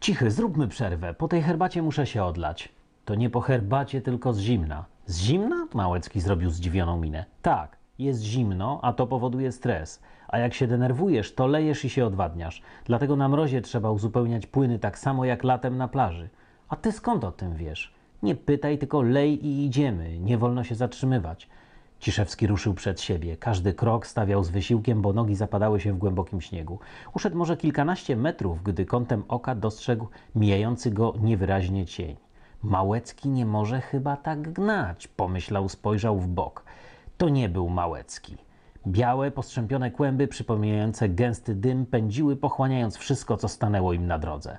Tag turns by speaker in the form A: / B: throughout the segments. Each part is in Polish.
A: Cichy, zróbmy przerwę. Po tej herbacie muszę się odlać. To nie po herbacie, tylko z zimna. Z zimna? Małecki zrobił zdziwioną minę. Tak, jest zimno, a to powoduje stres. A jak się denerwujesz, to lejesz i się odwadniasz. Dlatego na mrozie trzeba uzupełniać płyny tak samo jak latem na plaży. A ty skąd o tym wiesz? Nie pytaj, tylko lej i idziemy. Nie wolno się zatrzymywać. Ciszewski ruszył przed siebie. Każdy krok stawiał z wysiłkiem, bo nogi zapadały się w głębokim śniegu. Uszedł może kilkanaście metrów, gdy kątem oka dostrzegł mijający go niewyraźnie cień. Małecki nie może chyba tak gnać, pomyślał, spojrzał w bok. To nie był Małecki. Białe, postrzępione kłęby, przypominające gęsty dym, pędziły, pochłaniając wszystko, co stanęło im na drodze.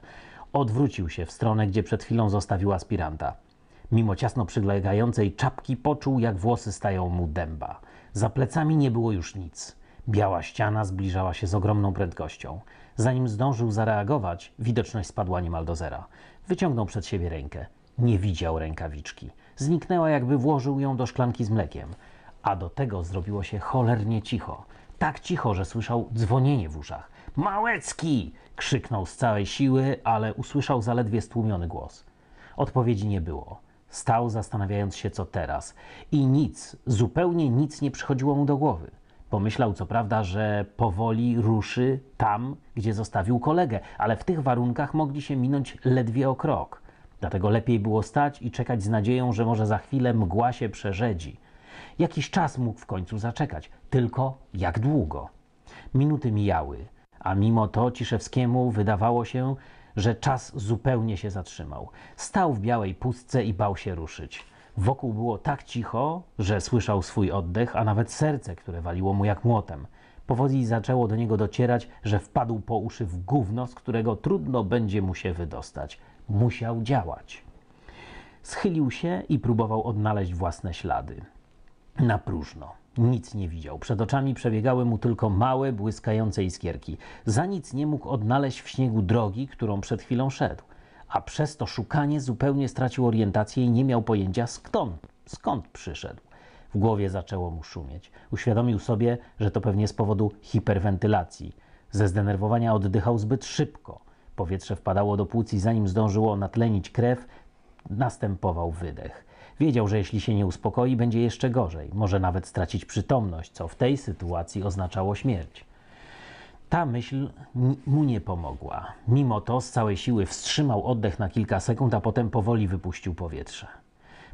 A: Odwrócił się w stronę, gdzie przed chwilą zostawił aspiranta. Mimo ciasno przylegającej czapki poczuł, jak włosy stają mu dęba. Za plecami nie było już nic. Biała ściana zbliżała się z ogromną prędkością. Zanim zdążył zareagować, widoczność spadła niemal do zera. Wyciągnął przed siebie rękę. Nie widział rękawiczki. Zniknęła, jakby włożył ją do szklanki z mlekiem. A do tego zrobiło się cholernie cicho. Tak cicho, że słyszał dzwonienie w uszach. Małecki! krzyknął z całej siły, ale usłyszał zaledwie stłumiony głos. Odpowiedzi nie było. Stał zastanawiając się, co teraz. I nic, zupełnie nic nie przychodziło mu do głowy. Pomyślał co prawda, że powoli ruszy tam, gdzie zostawił kolegę, ale w tych warunkach mogli się minąć ledwie o krok. Dlatego lepiej było stać i czekać z nadzieją, że może za chwilę mgła się przerzedzi. Jakiś czas mógł w końcu zaczekać, tylko jak długo? Minuty mijały, a mimo to Ciszewskiemu wydawało się, że czas zupełnie się zatrzymał. Stał w białej pustce i bał się ruszyć. Wokół było tak cicho, że słyszał swój oddech, a nawet serce, które waliło mu jak młotem. Powoli zaczęło do niego docierać, że wpadł po uszy w gówno, z którego trudno będzie mu się wydostać. Musiał działać. Schylił się i próbował odnaleźć własne ślady. Na próżno. Nic nie widział. Przed oczami przebiegały mu tylko małe, błyskające iskierki. Za nic nie mógł odnaleźć w śniegu drogi, którą przed chwilą szedł. A przez to szukanie zupełnie stracił orientację i nie miał pojęcia skąd, skąd przyszedł. W głowie zaczęło mu szumieć. Uświadomił sobie, że to pewnie z powodu hiperwentylacji. Ze zdenerwowania oddychał zbyt szybko. Powietrze wpadało do płuc i zanim zdążyło natlenić krew, następował wydech. Wiedział, że jeśli się nie uspokoi, będzie jeszcze gorzej. Może nawet stracić przytomność, co w tej sytuacji oznaczało śmierć. Ta myśl mu nie pomogła. Mimo to z całej siły wstrzymał oddech na kilka sekund, a potem powoli wypuścił powietrze.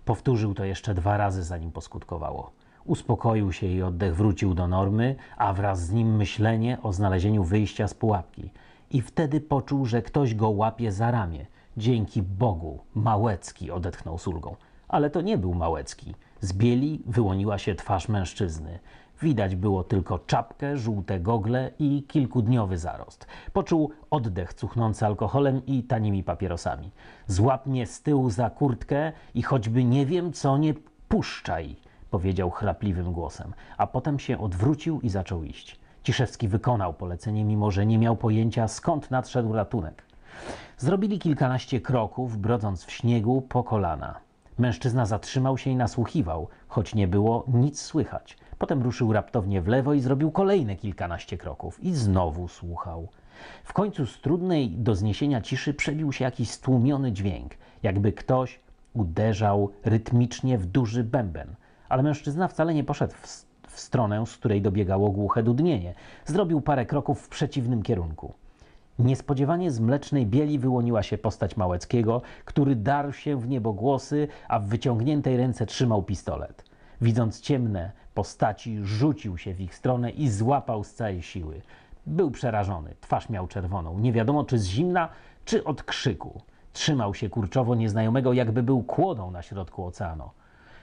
A: Powtórzył to jeszcze dwa razy, zanim poskutkowało. Uspokoił się i oddech wrócił do normy, a wraz z nim myślenie o znalezieniu wyjścia z pułapki. I wtedy poczuł, że ktoś go łapie za ramię. Dzięki Bogu, Małecki odetchnął z ulgą. Ale to nie był Małecki. Z bieli wyłoniła się twarz mężczyzny. Widać było tylko czapkę, żółte gogle i kilkudniowy zarost. Poczuł oddech cuchnący alkoholem i tanimi papierosami. Złap mnie z tyłu za kurtkę i choćby nie wiem co, nie puszczaj, powiedział chrapliwym głosem, a potem się odwrócił i zaczął iść. Ciszewski wykonał polecenie, mimo że nie miał pojęcia skąd nadszedł ratunek. Zrobili kilkanaście kroków, brodząc w śniegu po kolana. Mężczyzna zatrzymał się i nasłuchiwał, choć nie było nic słychać. Potem ruszył raptownie w lewo i zrobił kolejne kilkanaście kroków i znowu słuchał. W końcu z trudnej do zniesienia ciszy przebił się jakiś stłumiony dźwięk, jakby ktoś uderzał rytmicznie w duży bęben. Ale mężczyzna wcale nie poszedł w, w stronę, z której dobiegało głuche dudnienie. Zrobił parę kroków w przeciwnym kierunku. Niespodziewanie z mlecznej bieli wyłoniła się postać Małeckiego, który darł się w niebogłosy, a w wyciągniętej ręce trzymał pistolet. Widząc ciemne postaci, rzucił się w ich stronę i złapał z całej siły. Był przerażony, twarz miał czerwoną, nie wiadomo czy z zimna, czy od krzyku. Trzymał się kurczowo nieznajomego, jakby był kłodą na środku oceanu.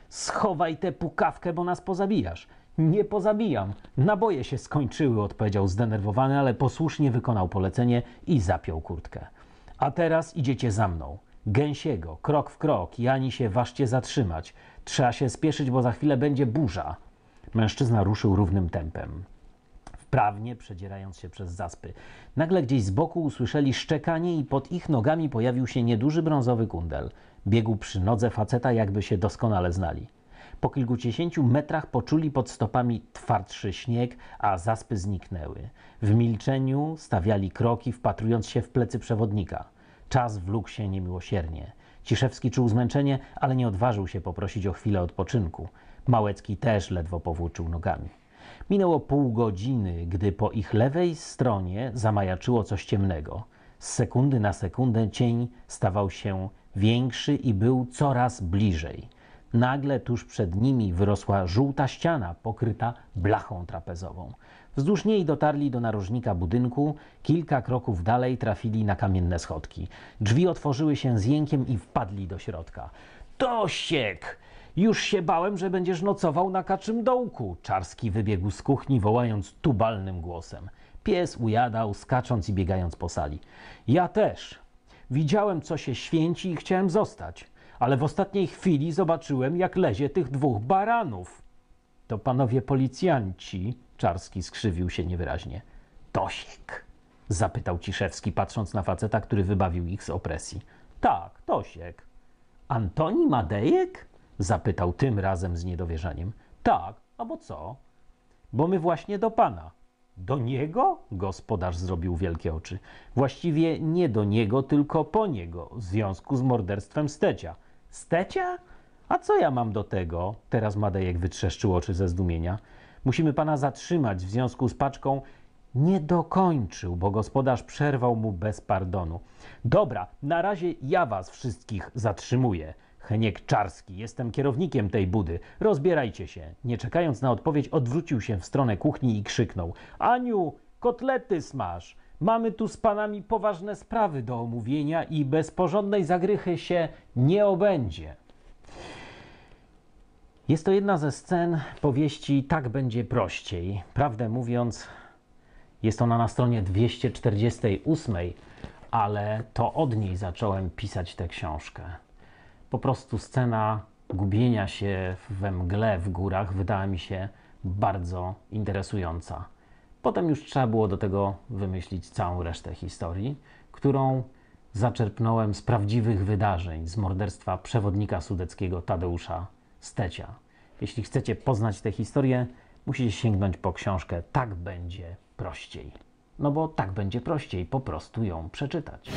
A: Schowaj tę pukawkę, bo nas pozabijasz. Nie pozabijam. Naboje się skończyły, odpowiedział zdenerwowany, ale posłusznie wykonał polecenie i zapiął kurtkę. A teraz idziecie za mną. Gęsiego, krok w krok, Jani się ważcie zatrzymać. Trzeba się spieszyć, bo za chwilę będzie burza. Mężczyzna ruszył równym tempem wprawnie przedzierając się przez zaspy. Nagle gdzieś z boku usłyszeli szczekanie i pod ich nogami pojawił się nieduży brązowy kundel. Biegł przy nodze faceta, jakby się doskonale znali. Po kilkudziesięciu metrach poczuli pod stopami twardszy śnieg, a zaspy zniknęły. W milczeniu stawiali kroki, wpatrując się w plecy przewodnika. Czas wlókł się niemiłosiernie. Ciszewski czuł zmęczenie, ale nie odważył się poprosić o chwilę odpoczynku. Małecki też ledwo powłóczył nogami. Minęło pół godziny, gdy po ich lewej stronie zamajaczyło coś ciemnego. Z sekundy na sekundę cień stawał się większy i był coraz bliżej. Nagle tuż przed nimi wyrosła żółta ściana pokryta blachą trapezową. Wzdłuż niej dotarli do narożnika budynku, kilka kroków dalej trafili na kamienne schodki. Drzwi otworzyły się z jękiem i wpadli do środka. Tosiek! Już się bałem, że będziesz nocował na kaczym dołku. Czarski wybiegł z kuchni, wołając tubalnym głosem. Pies ujadał, skacząc i biegając po sali. Ja też. Widziałem, co się święci i chciałem zostać ale w ostatniej chwili zobaczyłem, jak lezie tych dwóch baranów. To panowie policjanci, Czarski skrzywił się niewyraźnie. Tosiek? zapytał Ciszewski, patrząc na faceta, który wybawił ich z opresji. Tak, Tosiek. Antoni Madejek? zapytał tym razem z niedowierzaniem. Tak, a bo co? Bo my właśnie do pana. Do niego? Gospodarz zrobił wielkie oczy. Właściwie nie do niego, tylko po niego, w związku z morderstwem Stecia. Stecia? A co ja mam do tego? Teraz Madejek wytrzeszczył oczy ze zdumienia. Musimy pana zatrzymać w związku z paczką. Nie dokończył, bo gospodarz przerwał mu bez pardonu. Dobra, na razie ja was wszystkich zatrzymuję. Heniek Czarski, jestem kierownikiem tej budy. Rozbierajcie się. Nie czekając na odpowiedź, odwrócił się w stronę kuchni i krzyknął: Aniu, kotlety smaż! Mamy tu z panami poważne sprawy do omówienia i bez porządnej zagrychy się nie obędzie. Jest to jedna ze scen powieści Tak będzie prościej. Prawdę mówiąc, jest ona na stronie 248, ale to od niej zacząłem pisać tę książkę. Po prostu scena gubienia się we mgle w górach wydała mi się bardzo interesująca. Potem już trzeba było do tego wymyślić całą resztę historii, którą zaczerpnąłem z prawdziwych wydarzeń, z morderstwa przewodnika sudeckiego Tadeusza Stecia. Jeśli chcecie poznać tę historię, musicie sięgnąć po książkę Tak będzie prościej. No bo tak będzie prościej po prostu ją przeczytać.